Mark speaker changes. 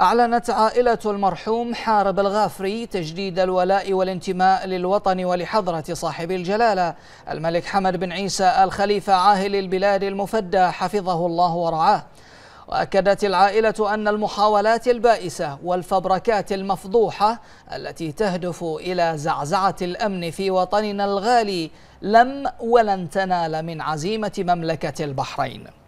Speaker 1: أعلنت عائلة المرحوم حارب الغافري تجديد الولاء والانتماء للوطن ولحضرة صاحب الجلالة الملك حمد بن عيسى الخليفة عاهل البلاد المفدى حفظه الله ورعاه وأكدت العائلة أن المحاولات البائسة والفبركات المفضوحة التي تهدف إلى زعزعة الأمن في وطننا الغالي لم ولن تنال من عزيمة
Speaker 2: مملكة البحرين